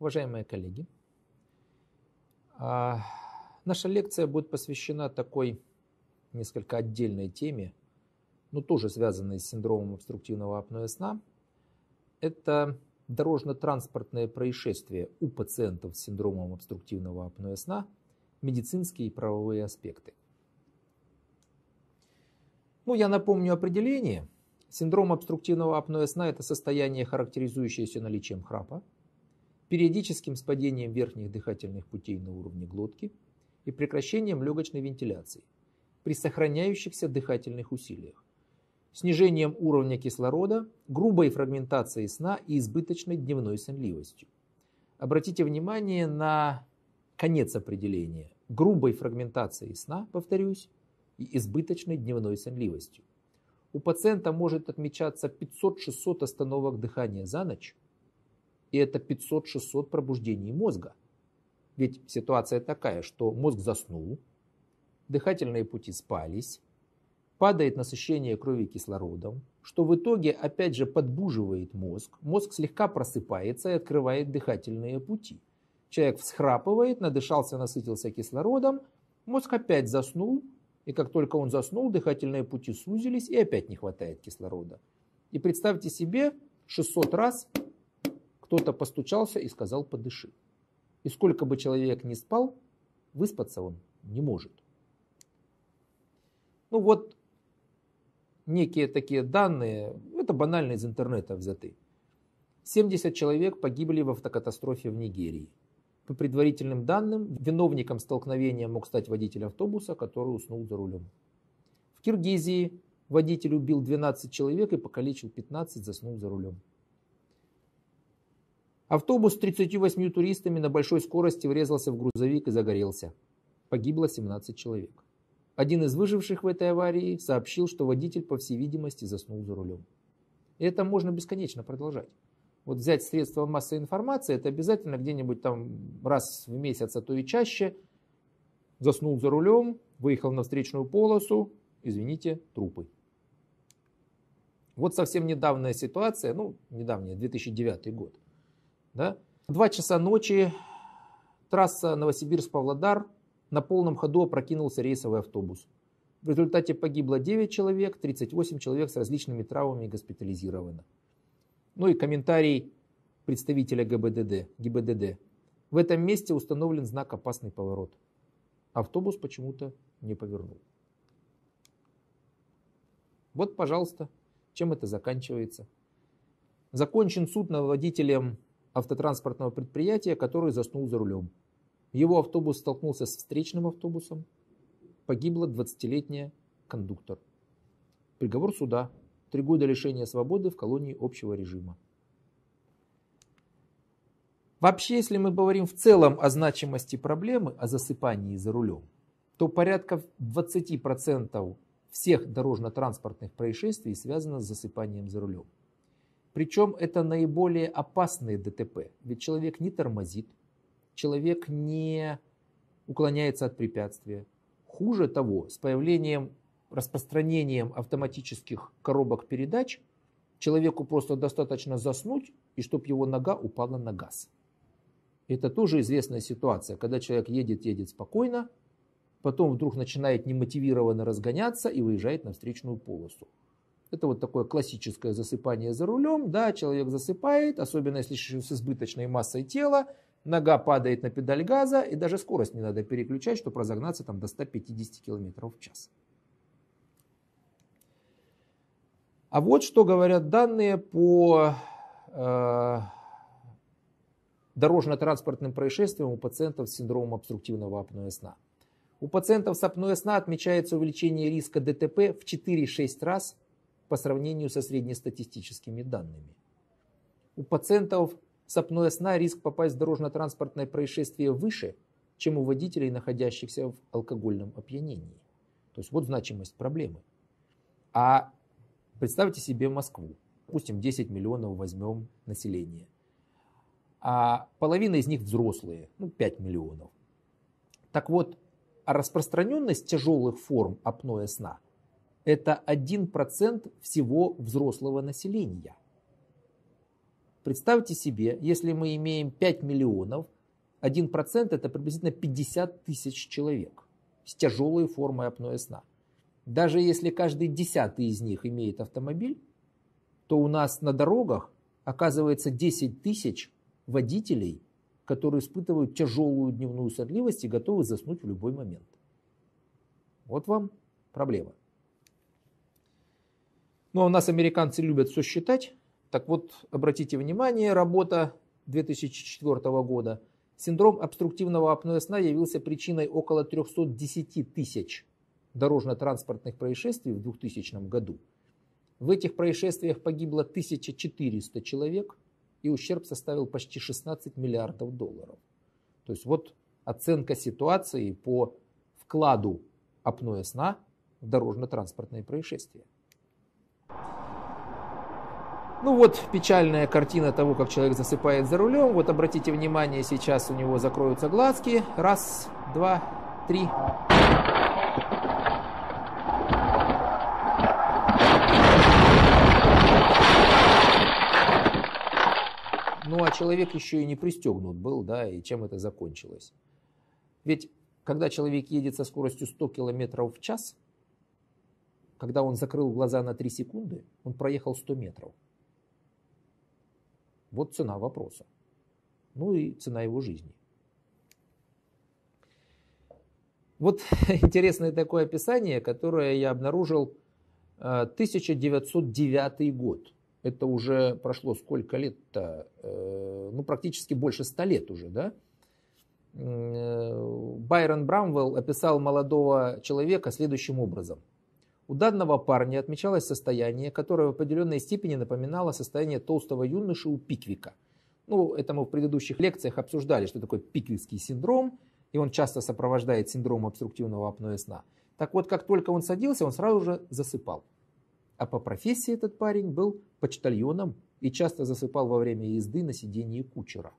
Уважаемые коллеги, а, наша лекция будет посвящена такой несколько отдельной теме, но тоже связанной с синдромом обструктивного апноэ сна. Это дорожно-транспортное происшествие у пациентов с синдромом обструктивного апноэ сна, медицинские и правовые аспекты. Ну, я напомню определение. Синдром обструктивного апноэ сна – это состояние, характеризующееся наличием храпа, периодическим спадением верхних дыхательных путей на уровне глотки и прекращением легочной вентиляции при сохраняющихся дыхательных усилиях, снижением уровня кислорода, грубой фрагментацией сна и избыточной дневной сонливостью. Обратите внимание на конец определения – грубой фрагментацией сна, повторюсь, и избыточной дневной сонливостью. У пациента может отмечаться 500-600 остановок дыхания за ночь – и это 500-600 пробуждений мозга. Ведь ситуация такая, что мозг заснул, дыхательные пути спались, падает насыщение крови кислородом, что в итоге опять же подбуживает мозг. Мозг слегка просыпается и открывает дыхательные пути. Человек всхрапывает, надышался, насытился кислородом, мозг опять заснул, и как только он заснул, дыхательные пути сузились, и опять не хватает кислорода. И представьте себе, 600 раз кто-то постучался и сказал «подыши». И сколько бы человек ни спал, выспаться он не может. Ну вот, некие такие данные, это банально из интернета взяты. 70 человек погибли в автокатастрофе в Нигерии. По предварительным данным, виновником столкновения мог стать водитель автобуса, который уснул за рулем. В Киргизии водитель убил 12 человек и покалечил 15, заснул за рулем. Автобус с 38 туристами на большой скорости врезался в грузовик и загорелся. Погибло 17 человек. Один из выживших в этой аварии сообщил, что водитель, по всей видимости, заснул за рулем. И это можно бесконечно продолжать. Вот взять средства массовой информации, это обязательно где-нибудь там раз в месяц, а то и чаще, заснул за рулем, выехал на встречную полосу, извините, трупы. Вот совсем недавняя ситуация, ну, недавняя, 2009 год – да? Два часа ночи, трасса Новосибирск-Павлодар, на полном ходу опрокинулся рейсовый автобус. В результате погибло 9 человек, 38 человек с различными травмами госпитализировано. Ну и комментарий представителя ГБДД, ГИБДД. В этом месте установлен знак «Опасный поворот». Автобус почему-то не повернул. Вот, пожалуйста, чем это заканчивается. Закончен суд над водителем автотранспортного предприятия, который заснул за рулем. Его автобус столкнулся с встречным автобусом. Погибла 20-летняя кондуктор. Приговор суда. Три года лишения свободы в колонии общего режима. Вообще, если мы говорим в целом о значимости проблемы, о засыпании за рулем, то порядка 20% всех дорожно-транспортных происшествий связано с засыпанием за рулем. Причем это наиболее опасные ДТП, ведь человек не тормозит, человек не уклоняется от препятствия. Хуже того, с появлением, распространением автоматических коробок передач, человеку просто достаточно заснуть, и чтобы его нога упала на газ. Это тоже известная ситуация, когда человек едет, едет спокойно, потом вдруг начинает немотивированно разгоняться и выезжает на встречную полосу. Это вот такое классическое засыпание за рулем. Да, человек засыпает, особенно если еще с избыточной массой тела. Нога падает на педаль газа, и даже скорость не надо переключать, чтобы разогнаться там до 150 км в час. А вот что говорят данные по э, дорожно-транспортным происшествиям у пациентов с синдромом обструктивного апноэ сна. У пациентов с апноэ сна отмечается увеличение риска ДТП в 4-6 раз по сравнению со среднестатистическими данными. У пациентов с апноэ сна риск попасть в дорожно-транспортное происшествие выше, чем у водителей, находящихся в алкогольном опьянении. То есть вот значимость проблемы. А представьте себе Москву. Допустим, 10 миллионов возьмем население. А половина из них взрослые, ну 5 миллионов. Так вот, а распространенность тяжелых форм апноэ сна – это 1% всего взрослого населения. Представьте себе, если мы имеем 5 миллионов, 1% это приблизительно 50 тысяч человек с тяжелой формой апноэ сна. Даже если каждый десятый из них имеет автомобиль, то у нас на дорогах оказывается 10 тысяч водителей, которые испытывают тяжелую дневную сонливость и готовы заснуть в любой момент. Вот вам проблема. Но ну, а у нас американцы любят все считать. Так вот, обратите внимание, работа 2004 года. Синдром обструктивного апноэ сна явился причиной около 310 тысяч дорожно-транспортных происшествий в 2000 году. В этих происшествиях погибло 1400 человек, и ущерб составил почти 16 миллиардов долларов. То есть вот оценка ситуации по вкладу апноэ сна в дорожно-транспортные происшествия. Ну вот печальная картина того, как человек засыпает за рулем. Вот обратите внимание, сейчас у него закроются глазки. Раз, два, три. Ну а человек еще и не пристегнут был, да, и чем это закончилось. Ведь когда человек едет со скоростью 100 км в час, когда он закрыл глаза на 3 секунды, он проехал 100 метров. Вот цена вопроса. Ну и цена его жизни. Вот интересное такое описание, которое я обнаружил 1909 э, год. Это уже прошло сколько лет-то? Э, ну, практически больше ста лет уже, да? Э, Байрон Брамвелл описал молодого человека следующим образом – у данного парня отмечалось состояние, которое в определенной степени напоминало состояние толстого юноши у пиквика. Ну, это мы в предыдущих лекциях обсуждали, что такое пиквикский синдром, и он часто сопровождает синдром обструктивного апноэ сна. Так вот, как только он садился, он сразу же засыпал. А по профессии этот парень был почтальоном и часто засыпал во время езды на сидении кучера.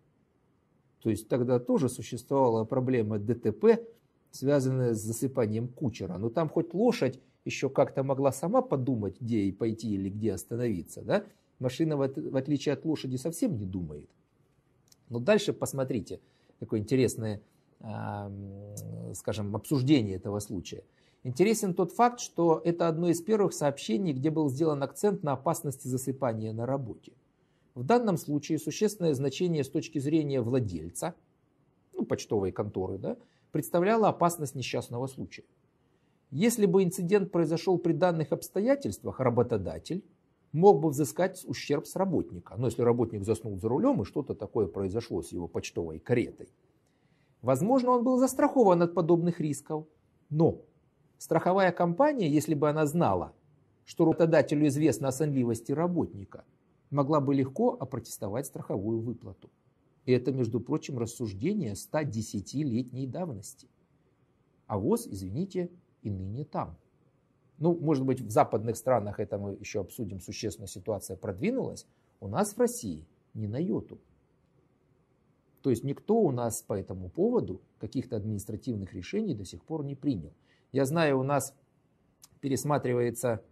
То есть тогда тоже существовала проблема ДТП, связанная с засыпанием кучера. Но там хоть лошадь еще как-то могла сама подумать, где ей пойти или где остановиться, да, машина, в, отличие от лошади, совсем не думает. Но дальше посмотрите, такое интересное, скажем, обсуждение этого случая. Интересен тот факт, что это одно из первых сообщений, где был сделан акцент на опасности засыпания на работе. В данном случае существенное значение с точки зрения владельца, ну, почтовой конторы, да, представляло опасность несчастного случая. Если бы инцидент произошел при данных обстоятельствах, работодатель мог бы взыскать ущерб с работника. Но если работник заснул за рулем и что-то такое произошло с его почтовой каретой. Возможно, он был застрахован от подобных рисков. Но страховая компания, если бы она знала, что работодателю известно о сонливости работника, могла бы легко опротестовать страховую выплату. И это, между прочим, рассуждение 110-летней давности. А ВОЗ, извините, и ныне там. Ну, может быть, в западных странах это мы еще обсудим, существенно ситуация продвинулась. У нас в России не на йоту. То есть никто у нас по этому поводу каких-то административных решений до сих пор не принял. Я знаю, у нас пересматривается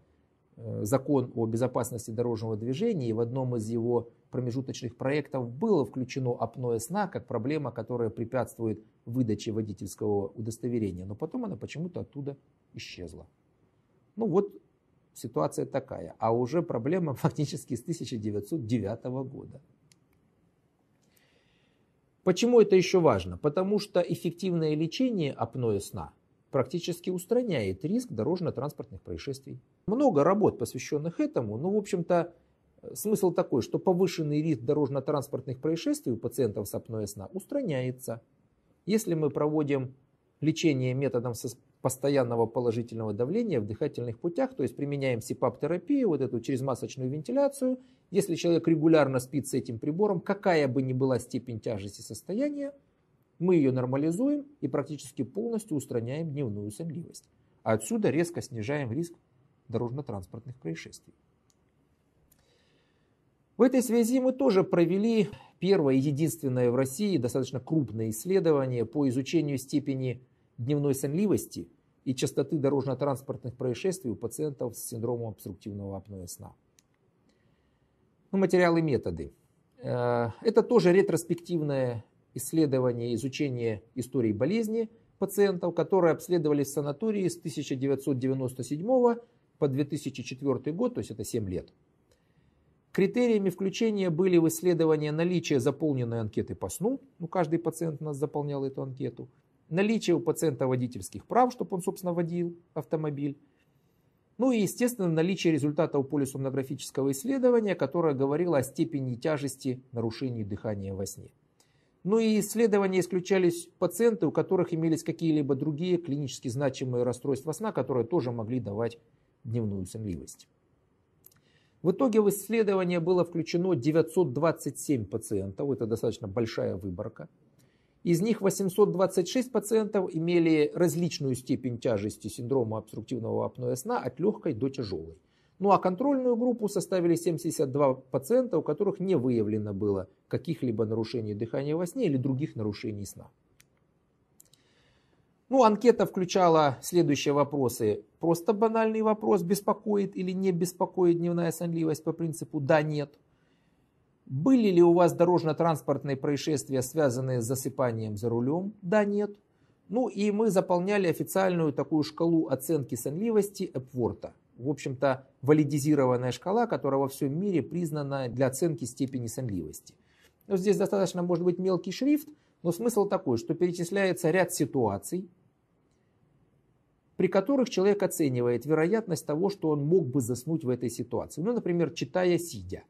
Э, закон о безопасности дорожного движения, и в одном из его промежуточных проектов было включено опное сна как проблема, которая препятствует выдаче водительского удостоверения, но потом она почему-то оттуда исчезла. Ну вот ситуация такая, а уже проблема фактически с 1909 года. Почему это еще важно? Потому что эффективное лечение опное сна практически устраняет риск дорожно-транспортных происшествий. Много работ, посвященных этому, ну в общем-то, э, смысл такой, что повышенный риск дорожно-транспортных происшествий у пациентов с апноэ сна устраняется. Если мы проводим лечение методом постоянного положительного давления в дыхательных путях, то есть применяем СИПАП-терапию, вот эту через масочную вентиляцию, если человек регулярно спит с этим прибором, какая бы ни была степень тяжести состояния, мы ее нормализуем и практически полностью устраняем дневную сонливость. А отсюда резко снижаем риск дорожно-транспортных происшествий. В этой связи мы тоже провели первое и единственное в России достаточно крупное исследование по изучению степени дневной сонливости и частоты дорожно-транспортных происшествий у пациентов с синдромом обструктивного апноэ сна. Ну, материалы методы. Э, это тоже ретроспективное исследование изучения истории болезни пациентов, которые обследовались в санатории с 1997 по 2004 год, то есть это 7 лет, критериями включения были в исследование наличия заполненной анкеты по сну, ну каждый пациент у нас заполнял эту анкету, наличие у пациента водительских прав, чтобы он, собственно, водил автомобиль, ну и, естественно, наличие результата у полисомнографического исследования, которое говорило о степени тяжести нарушений дыхания во сне. Ну и исследования исключались пациенты, у которых имелись какие-либо другие клинически значимые расстройства сна, которые тоже могли давать дневную сонливость. В итоге в исследование было включено 927 пациентов, это достаточно большая выборка. Из них 826 пациентов имели различную степень тяжести синдрома обструктивного апноэ сна от легкой до тяжелой. Ну а контрольную группу составили 72 пациента, у которых не выявлено было каких-либо нарушений дыхания во сне или других нарушений сна. Ну, анкета включала следующие вопросы. Просто банальный вопрос, беспокоит или не беспокоит дневная сонливость по принципу «да-нет». Были ли у вас дорожно-транспортные происшествия, связанные с засыпанием за рулем? Да-нет. Ну и мы заполняли официальную такую шкалу оценки сонливости Эпворта. В общем-то, валидизированная шкала, которая во всем мире признана для оценки степени сонливости. Но ну, здесь достаточно может быть мелкий шрифт, но смысл такой, что перечисляется ряд ситуаций, при которых человек оценивает вероятность того, что он мог бы заснуть в этой ситуации. Ну, например, читая сидя.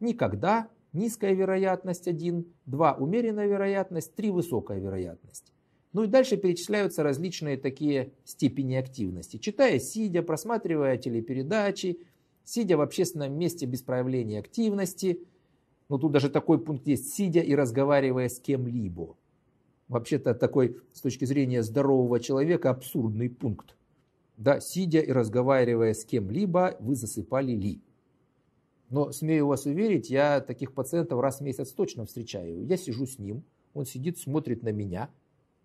Никогда, низкая вероятность 1, 2 умеренная вероятность, 3 высокая вероятность. Ну и дальше перечисляются различные такие степени активности. Читая сидя, просматривая телепередачи, сидя в общественном месте без проявления активности. Ну тут даже такой пункт есть, сидя и разговаривая с кем-либо вообще-то такой, с точки зрения здорового человека, абсурдный пункт. Да, сидя и разговаривая с кем-либо, вы засыпали ли? Но, смею вас уверить, я таких пациентов раз в месяц точно встречаю. Я сижу с ним, он сидит, смотрит на меня,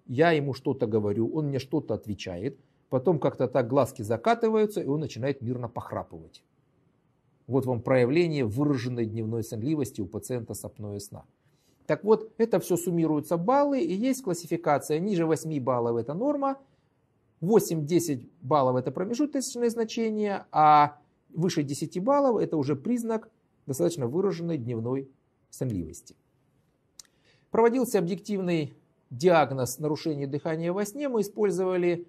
я ему что-то говорю, он мне что-то отвечает, потом как-то так глазки закатываются, и он начинает мирно похрапывать. Вот вам проявление выраженной дневной сонливости у пациента с сна. Так вот, это все суммируются баллы, и есть классификация ниже 8 баллов это норма, 8-10 баллов это промежуточное значение, а выше 10 баллов это уже признак достаточно выраженной дневной сонливости. Проводился объективный диагноз нарушения дыхания во сне. Мы использовали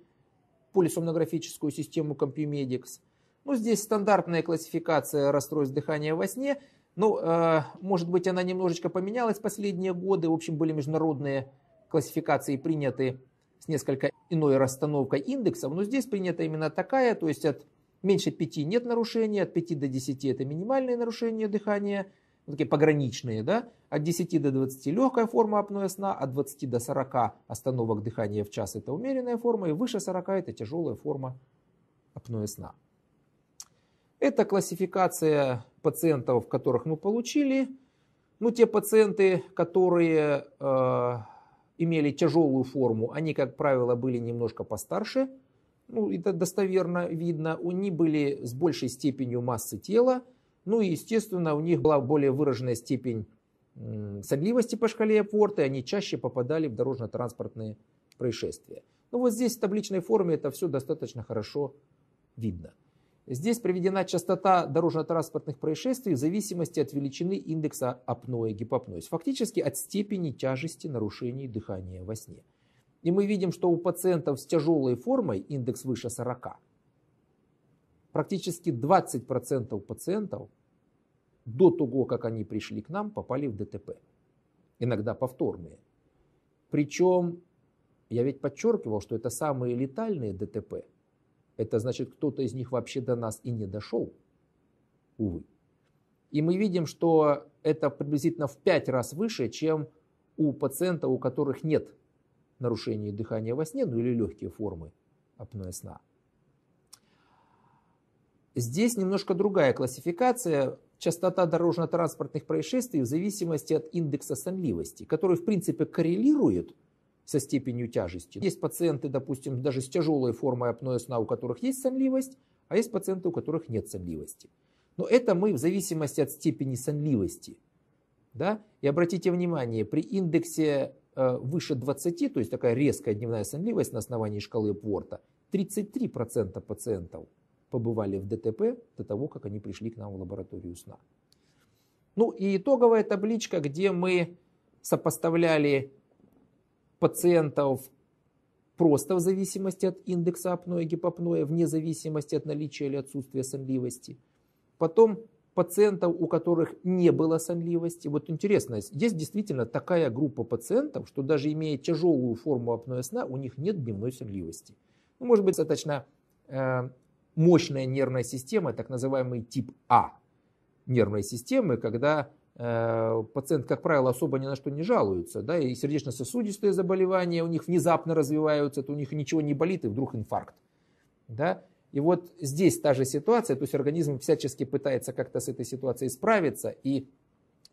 полисомнографическую систему CompuMedix. Ну, здесь стандартная классификация расстройств дыхания во сне – ну, э, может быть, она немножечко поменялась в последние годы. В общем, были международные классификации приняты с несколько иной расстановкой индексов, но здесь принята именно такая, то есть от меньше 5 нет нарушения, от 5 до 10 это минимальные нарушения дыхания, ну, такие пограничные, да, от 10 до 20 легкая форма апноэ сна, от 20 до 40 остановок дыхания в час это умеренная форма, и выше 40 это тяжелая форма апноэ сна. Это классификация пациентов, которых мы получили. Ну, те пациенты, которые э, имели тяжелую форму, они, как правило, были немножко постарше. Ну, это достоверно видно. Они были с большей степенью массы тела. Ну и, естественно, у них была более выраженная степень сонливости по шкале Апорта, и они чаще попадали в дорожно-транспортные происшествия. Ну вот здесь в табличной форме это все достаточно хорошо видно. Здесь приведена частота дорожно-транспортных происшествий в зависимости от величины индекса апноэ гипопноэ, фактически от степени тяжести нарушений дыхания во сне. И мы видим, что у пациентов с тяжелой формой индекс выше 40, практически 20% пациентов до того, как они пришли к нам, попали в ДТП. Иногда повторные. Причем, я ведь подчеркивал, что это самые летальные ДТП – это значит, кто-то из них вообще до нас и не дошел. Увы. И мы видим, что это приблизительно в пять раз выше, чем у пациента, у которых нет нарушений дыхания во сне, ну или легкие формы апноэ сна. Здесь немножко другая классификация. Частота дорожно-транспортных происшествий в зависимости от индекса сонливости, который в принципе коррелирует – со степенью тяжести. Есть пациенты, допустим, даже с тяжелой формой апноэ сна, у которых есть сонливость, а есть пациенты, у которых нет сонливости. Но это мы в зависимости от степени сонливости. Да? И обратите внимание, при индексе э, выше 20, то есть такая резкая дневная сонливость на основании шкалы Пворта, 33% пациентов побывали в ДТП до того, как они пришли к нам в лабораторию сна. Ну и итоговая табличка, где мы сопоставляли пациентов просто в зависимости от индекса апноэ гипопноя, вне зависимости от наличия или отсутствия сонливости. Потом пациентов, у которых не было сонливости. Вот интересно, есть действительно такая группа пациентов, что даже имея тяжелую форму апноэ сна, у них нет дневной сонливости. Ну, может быть, достаточно э, мощная нервная система, так называемый тип А нервной системы, когда Э, пациент, как правило, особо ни на что не жалуется, да, и сердечно-сосудистые заболевания у них внезапно развиваются, то у них ничего не болит, и вдруг инфаркт, да. И вот здесь та же ситуация, то есть организм всячески пытается как-то с этой ситуацией справиться, и,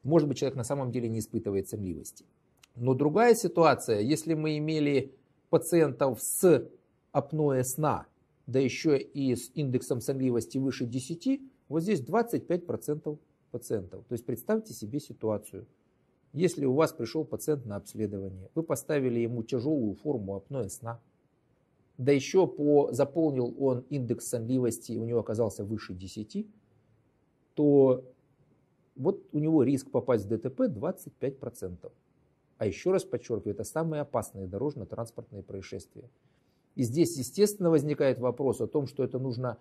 может быть, человек на самом деле не испытывает сонливости. Но другая ситуация, если мы имели пациентов с апноэ сна, да еще и с индексом сонливости выше 10, вот здесь 25% пациентов. То есть представьте себе ситуацию. Если у вас пришел пациент на обследование, вы поставили ему тяжелую форму апноэ сна, да еще по, заполнил он индекс сонливости, у него оказался выше 10, то вот у него риск попасть в ДТП 25%. А еще раз подчеркиваю, это самые опасные дорожно-транспортные происшествия. И здесь, естественно, возникает вопрос о том, что это нужно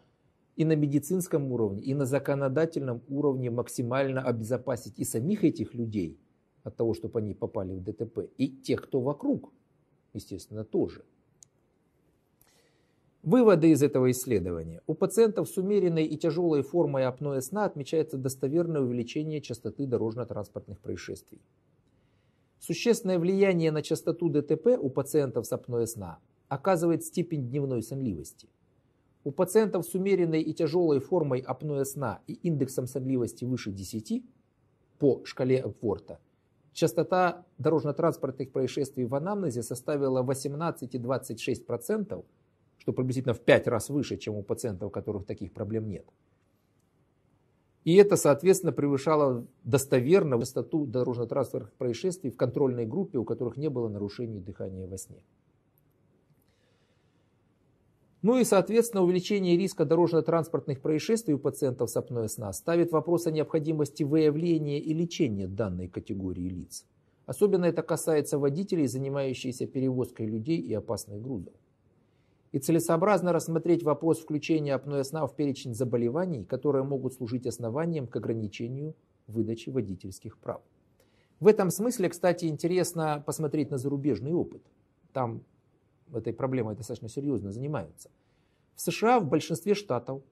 и на медицинском уровне, и на законодательном уровне максимально обезопасить и самих этих людей от того, чтобы они попали в ДТП, и тех, кто вокруг, естественно, тоже. Выводы из этого исследования. У пациентов с умеренной и тяжелой формой апноэ сна отмечается достоверное увеличение частоты дорожно-транспортных происшествий. Существенное влияние на частоту ДТП у пациентов с апноэ сна оказывает степень дневной сонливости. У пациентов с умеренной и тяжелой формой апноэ сна и индексом сонливости выше 10 по шкале Эпворта частота дорожно-транспортных происшествий в анамнезе составила 18 18,26%, что приблизительно в 5 раз выше, чем у пациентов, у которых таких проблем нет. И это, соответственно, превышало достоверно частоту дорожно-транспортных происшествий в контрольной группе, у которых не было нарушений дыхания во сне. Ну и, соответственно, увеличение риска дорожно-транспортных происшествий у пациентов с апноэ сна ставит вопрос о необходимости выявления и лечения данной категории лиц. Особенно это касается водителей, занимающихся перевозкой людей и опасных грузов. И целесообразно рассмотреть вопрос включения апноэ сна в перечень заболеваний, которые могут служить основанием к ограничению выдачи водительских прав. В этом смысле, кстати, интересно посмотреть на зарубежный опыт. Там этой проблемой достаточно серьезно занимаются. В США в большинстве штатов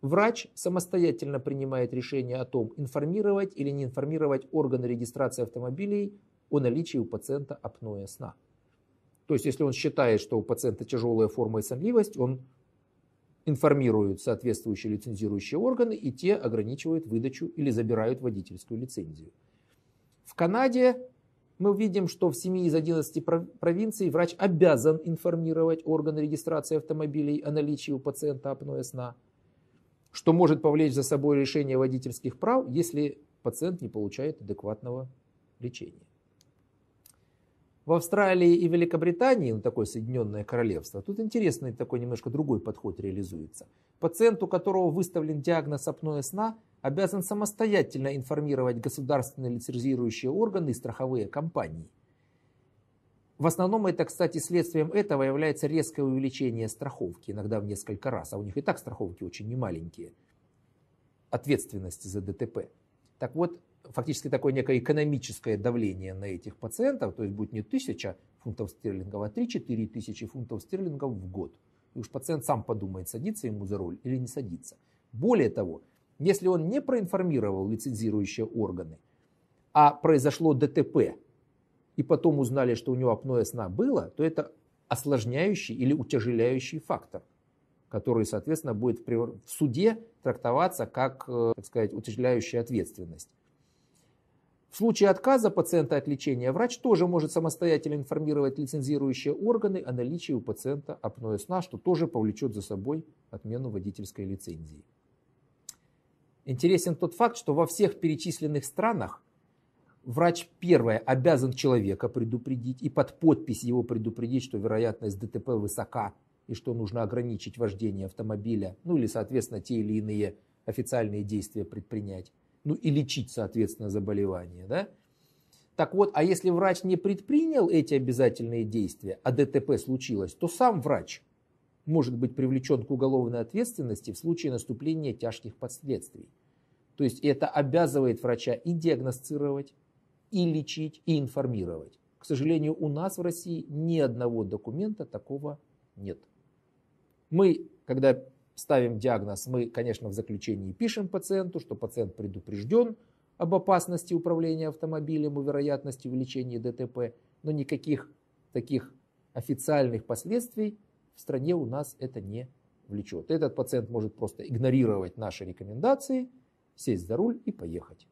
врач самостоятельно принимает решение о том, информировать или не информировать органы регистрации автомобилей о наличии у пациента апноэ сна. То есть, если он считает, что у пациента тяжелая форма и сонливость, он информирует соответствующие лицензирующие органы, и те ограничивают выдачу или забирают водительскую лицензию. В Канаде мы видим, что в 7 из 11 провинций врач обязан информировать органы регистрации автомобилей о наличии у пациента апноэ сна, что может повлечь за собой решение водительских прав, если пациент не получает адекватного лечения. В Австралии и Великобритании, ну такое Соединенное Королевство, тут интересный такой немножко другой подход реализуется. Пациент, у которого выставлен диагноз апноэ сна – обязан самостоятельно информировать государственные лицензирующие органы и страховые компании. В основном это, кстати, следствием этого является резкое увеличение страховки, иногда в несколько раз, а у них и так страховки очень немаленькие, ответственности за ДТП. Так вот, фактически такое некое экономическое давление на этих пациентов, то есть будет не тысяча фунтов стерлингов, а 3-4 тысячи фунтов стерлингов в год. И уж пациент сам подумает, садится ему за руль или не садится. Более того, если он не проинформировал лицензирующие органы, а произошло ДТП, и потом узнали, что у него апноэ сна было, то это осложняющий или утяжеляющий фактор, который, соответственно, будет в суде трактоваться как, э, так сказать, утяжеляющая ответственность. В случае отказа пациента от лечения врач тоже может самостоятельно информировать лицензирующие органы о наличии у пациента апноэ сна, что тоже повлечет за собой отмену водительской лицензии. Интересен тот факт, что во всех перечисленных странах врач первое обязан человека предупредить и под подпись его предупредить, что вероятность ДТП высока и что нужно ограничить вождение автомобиля, ну или, соответственно, те или иные официальные действия предпринять, ну и лечить, соответственно, заболевание. Да? Так вот, а если врач не предпринял эти обязательные действия, а ДТП случилось, то сам врач может быть привлечен к уголовной ответственности в случае наступления тяжких последствий. То есть это обязывает врача и диагностировать, и лечить, и информировать. К сожалению, у нас в России ни одного документа такого нет. Мы, когда ставим диагноз, мы, конечно, в заключении пишем пациенту, что пациент предупрежден об опасности управления автомобилем и вероятности увеличения ДТП, но никаких таких официальных последствий в стране у нас это не влечет. Этот пациент может просто игнорировать наши рекомендации, сесть за руль и поехать.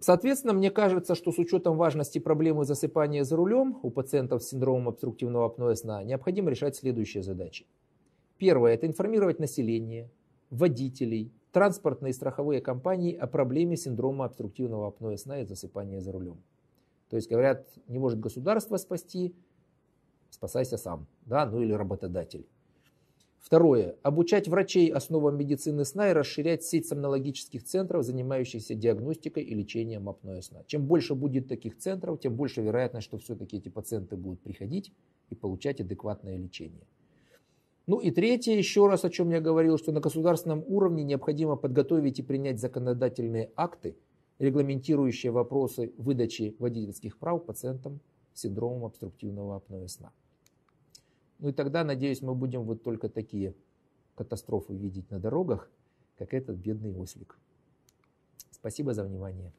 Соответственно, мне кажется, что с учетом важности проблемы засыпания за рулем у пациентов с синдромом обструктивного апноэ сна необходимо решать следующие задачи. Первое – это информировать население, водителей, транспортные и страховые компании о проблеме синдрома обструктивного апноэ сна и засыпания за рулем. То есть говорят, не может государство спасти, спасайся сам, да, ну или работодатель. Второе. Обучать врачей основам медицины сна и расширять сеть сомнологических центров, занимающихся диагностикой и лечением апноэ сна. Чем больше будет таких центров, тем больше вероятность, что все-таки эти пациенты будут приходить и получать адекватное лечение. Ну и третье, еще раз о чем я говорил, что на государственном уровне необходимо подготовить и принять законодательные акты – регламентирующая вопросы выдачи водительских прав пациентам с синдромом обструктивного апноэ сна. Ну и тогда, надеюсь, мы будем вот только такие катастрофы видеть на дорогах, как этот бедный ослик. Спасибо за внимание.